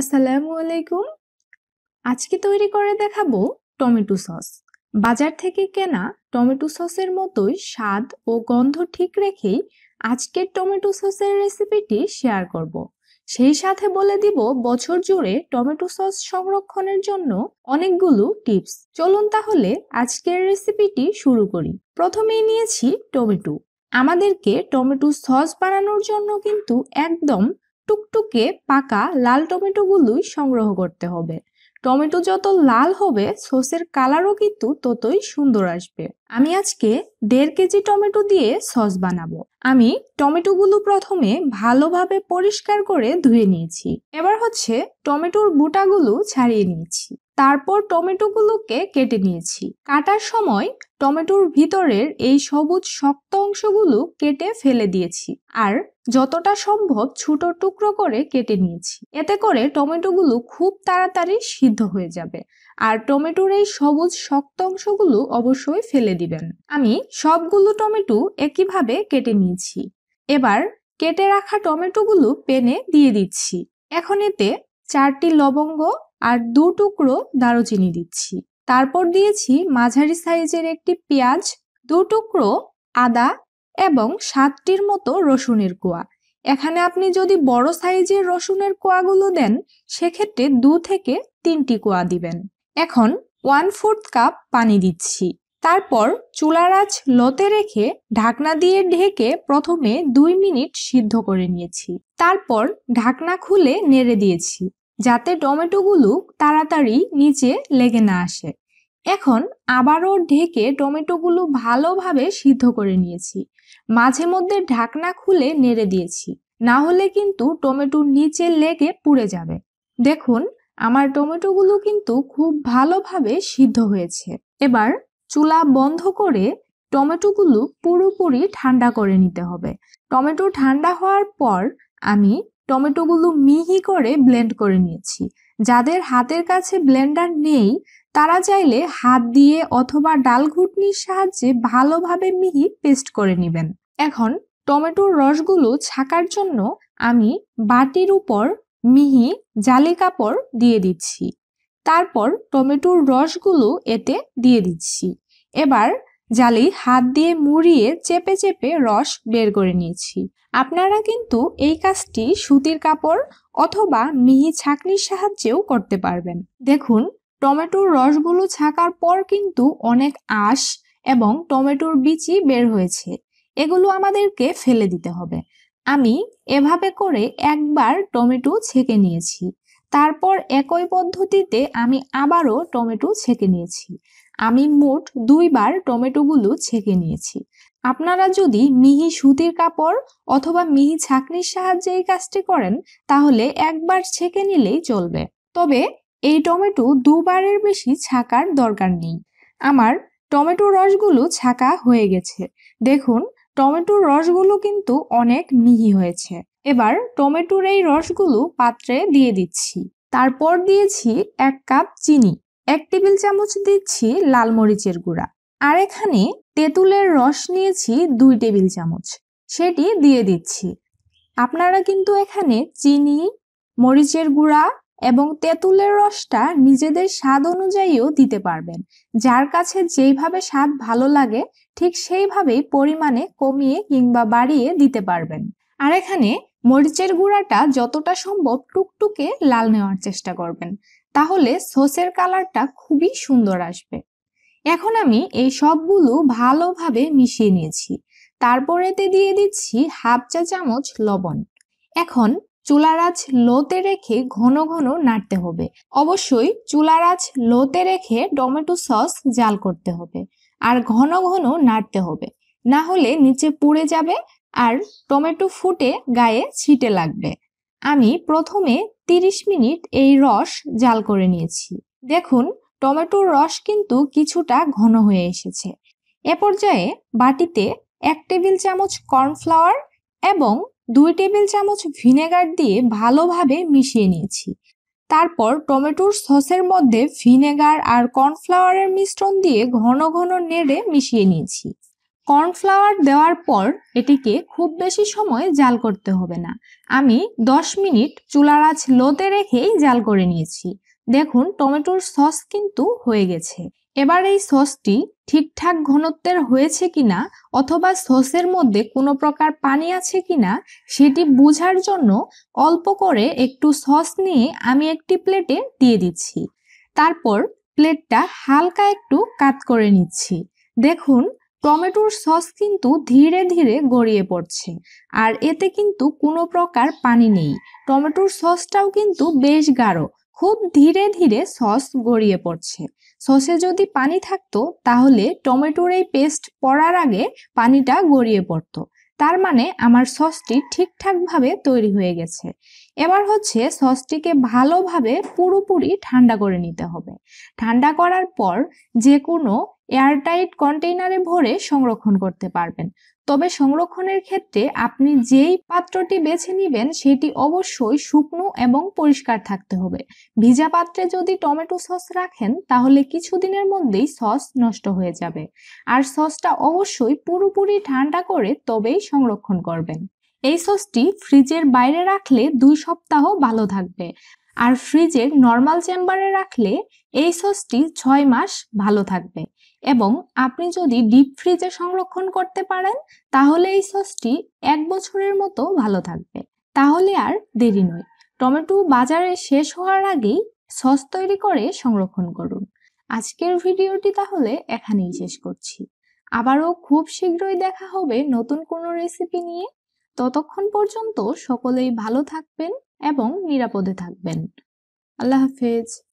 আসসালামু আলাইকুম আজকে তৈরি করে দেখাবো টমেটো সস বাজার থেকে কেনা টমেটো সসের মতোই স্বাদ ও গন্ধ ঠিক রেখেই আজকের টমেটো সসের রেসিপিটি শেয়ার করব। সেই সাথে বলে দিব বছর জুড়ে টমেটো সস সংরক্ষণের জন্য অনেকগুলো টিপস চলুন তাহলে আজকের রেসিপিটি শুরু করি প্রথমেই নিয়েছি টমেটো আমাদেরকে টমেটো সস বানানোর জন্য কিন্তু একদম টুকটুকে পাকা লাল টমেটোগুলোই সংগ্রহ করতে হবে টমেটো যত লাল হবে সসের কালারও কিন্তু ততই সুন্দর আসবে আমি আজকে দেড় কেজি টমেটো দিয়ে সস বানাবো আমি টমেটোগুলো প্রথমে ভালোভাবে পরিষ্কার করে ধুয়ে নিয়েছি এবার হচ্ছে টমেটোর বুটাগুলো ছাড়িয়ে নিয়েছি তারপর টমেটোগুলোকে কেটে নিয়েছি কাটার সময় টমেটোর ভিতরের এই সবুজ শক্ত অংশগুলো কেটে ফেলে দিয়েছি আর যতটা সম্ভব ছোট টুকরো করে কেটে নিয়েছি এতে করে টমেটোগুলো খুব তাড়াতাড়ি সিদ্ধ হয়ে যাবে আর টমেটোর এই সবুজ শক্ত অংশগুলো অবশ্যই ফেলে দিবেন আমি সবগুলো টমেটো একইভাবে কেটে নিয়েছি এবার কেটে রাখা টমেটোগুলো পেনে দিয়ে দিচ্ছি এখন এতে চারটি লবঙ্গ আর দু টুকরো দারুচিনি দিচ্ছি তারপর দিয়েছি মাঝারি সাইজের একটি পেঁয়াজ দু টুকরো আদা এবং সাতটির মতো রসুনের কোয়া এখানে আপনি যদি বড় সাইজের রসুনের কোয়াগুলো দেন সেক্ষেত্রে দু থেকে তিনটি কোয়া দিবেন এখন ওয়ান ফোর্থ কাপ পানি দিচ্ছি তারপর চুলারাজ লতে রেখে ঢাকনা দিয়ে ঢেকে প্রথমে দুই মিনিট সিদ্ধ করে নিয়েছি তারপর ঢাকনা খুলে নেড়ে দিয়েছি যাতে টমেটোগুলো তাড়াতাড়ি নিচে লেগে না আসে এখন আবারও ঢেকে টমেটোগুলো ভালোভাবে সিদ্ধ করে নিয়েছি মাঝে মধ্যে ঢাকনা খুলে নেড়ে দিয়েছি না হলে কিন্তু টমেটো নিচে লেগে পুড়ে যাবে দেখুন আমার টমেটোগুলো কিন্তু খুব ভালোভাবে সিদ্ধ হয়েছে এবার চুলা বন্ধ করে টমেটোগুলো পুরোপুরি ঠান্ডা করে নিতে হবে টমেটো ঠান্ডা হওয়ার পর আমি টমেটোগুলো মিহি করে ব্লেন্ড করে নিয়েছি যাদের হাতের কাছে ব্লেন্ডার নেই তারা চাইলে হাত দিয়ে অথবা ডাল ঘুটনির সাহায্যে ভালোভাবে মিহি পেস্ট করে নেবেন এখন টমেটোর রসগুলো ছাকার জন্য আমি বাটির উপর মিহি জালি কাপড় দিয়ে দিচ্ছি তারপর টমেটোর রসগুলো এতে দিয়ে দিচ্ছি এবার জালি হাত দিয়ে মুড়িয়ে চেপে চেপে রস বের করে নিয়েছি আপনারা কিন্তু এই কাজটি সুতির কাপড় অথবা মিহি ছাঁকনির সাহায্যেও করতে পারবেন দেখুন টমেটোর রসগুলো ছাকার পর কিন্তু অনেক আঁশ এবং টমেটোর বিচি বের হয়েছে এগুলো আমাদেরকে ফেলে দিতে হবে আমি এভাবে করে একবার টমেটো ছেঁকে নিয়েছি তারপর একই পদ্ধতিতে আমি আবারও টমেটো ছেঁকে নিয়েছি আমি মোট দুইবার টমেটোগুলো ছেঁকে নিয়েছি আপনারা যদি মিহি সুতির কাপড় অথবা মিহি ছাঁকনির সাহায্যে এই কাজটি করেন তাহলে একবার ছেঁকে নিলেই চলবে তবে এই টমেটো দুবারের বেশি ছাকার দরকার নেই আমার টমেটো রসগুলো ছাকা হয়ে গেছে দেখুন টমেটোর রসগুলো কিন্তু অনেক মিহি হয়েছে এবার টমেটোর এই রসগুলো পাত্রে দিয়ে দিচ্ছি তারপর দিয়েছি এক কাপ চিনি এক টেবিল চামচ দিচ্ছি লাল মরিচের গুঁড়া আর এখানে তেঁতুলের রস নিয়েছি দুই টেবিল চামচ সেটি দিয়ে দিচ্ছি আপনারা কিন্তু এখানে চিনি মরিচের গুঁড়া এবং তেঁতুলের রসটা নিজেদের স্বাদ অনুযায়ীও দিতে পারবেন যার কাছে যেইভাবে স্বাদ ভালো লাগে ঠিক সেইভাবেই পরিমাণে কমিয়ে কিংবা বাড়িয়ে দিতে পারবেন আর এখানে মরিচের গুঁড়াটা যতটা সম্ভব টুকটুকে লাল নেওয়ার চেষ্টা করবেন তাহলে সসের কালারটা খুবই সুন্দর আসবে এখন আমি এই সবগুলো ভালোভাবে মিশিয়ে নিয়েছি তারপরে এতে দিয়ে দিচ্ছি হাফ চা চামচ লবণ এখন চুলার আঁচ লোতে রেখে ঘন ঘন নাড়তে হবে অবশ্যই চুলার লোতে রেখে টমেটো সস জাল করতে হবে আর ঘন ঘন নাড়তে হবে না হলে নিচে পুড়ে যাবে আর টমেটো ফুটে গায়ে ছিটে লাগবে আমি প্রথমে 30 মিনিট এই রস জাল করে নিয়েছি দেখুন টমেটোর রস কিন্তু কিছুটা ঘন হয়ে এসেছে এ পর্যায়ে বাটিতে এক টেবিল চামচ কর্নফ্লাওয়ার এবং দুই টেবিল চামচ ভিনেগার দিয়ে ভালোভাবে মিশিয়ে নিয়েছি তারপর টমেটোর সসের মধ্যে ভিনেগার আর কর্নফ্লাওয়ারের মিশ্রণ দিয়ে ঘন ঘন নেড়ে মিশিয়ে নিয়েছি কর্নফ্লাওয়ার দেওয়ার পর এটিকে খুব বেশি সময় জাল করতে হবে না আমি 10 মিনিট চুলার আঁচ লোতে রেখেই জাল করে নিয়েছি দেখুন টমেটোর সস কিন্তু হয়ে গেছে এবার এই সসটি ঠিকঠাক ঘনত্বের হয়েছে কিনা অথবা সসের মধ্যে কোনো প্রকার পানি আছে কিনা সেটি বোঝার জন্য অল্প করে একটু সস নিয়ে আমি একটি প্লেটে দিয়ে দিচ্ছি তারপর প্লেটটা হালকা একটু কাত করে নিচ্ছি দেখুন টমেটোর সস কিন্তু ধীরে ধীরে গড়িয়ে পড়ছে আর এতে কিন্তু কোনো প্রকার পানি নেই টমেটোর সসটাও কিন্তু বেশ গাঢ় খুব ধীরে ধীরে সস গড়িয়ে পড়ছে সসে যদি পানি থাকতো তাহলে টমেটোর এই পেস্ট পড়ার আগে পানিটা গড়িয়ে পড়তো তার মানে আমার সসটি ঠিকঠাকভাবে তৈরি হয়ে গেছে এবার হচ্ছে সসটিকে ভালোভাবে পুরোপুরি ঠান্ডা করে নিতে হবে ঠান্ডা করার পর যে কোনো এয়ারটাইট কন্টেইনারে ভরে সংরক্ষণ করতে পারবেন তবে সংরক্ষণের ক্ষেত্রে আপনি যেই পাত্রটি বেছে নেবেন সেটি অবশ্যই শুকনো এবং পরিষ্কার থাকতে হবে ভিজা পাত্রে যদি টমেটো সস রাখেন তাহলে কিছুদিনের মধ্যেই সস নষ্ট হয়ে যাবে আর সসটা অবশ্যই পুরোপুরি ঠান্ডা করে তবেই সংরক্ষণ করবেন এই সসটি ফ্রিজের বাইরে রাখলে দুই সপ্তাহ ভালো থাকবে আর ফ্রিজের নর্মাল চেম্বারে রাখলে এই সসটি ছয় মাস ভালো থাকবে এবং আপনি যদি ডিপ ফ্রিজে সংরক্ষণ করতে পারেন তাহলে এই সসটি এক বছরের মতো ভালো থাকবে তাহলে আর দেরি নয় টমেটো বাজারে শেষ হওয়ার আগেই সস তৈরি করে সংরক্ষণ করুন আজকের ভিডিওটি তাহলে এখানেই শেষ করছি আবারও খুব শীঘ্রই দেখা হবে নতুন কোনো রেসিপি নিয়ে ততক্ষণ পর্যন্ত সকলেই ভালো থাকবেন এবং নিরাপদে থাকবেন আল্লাহ হাফেজ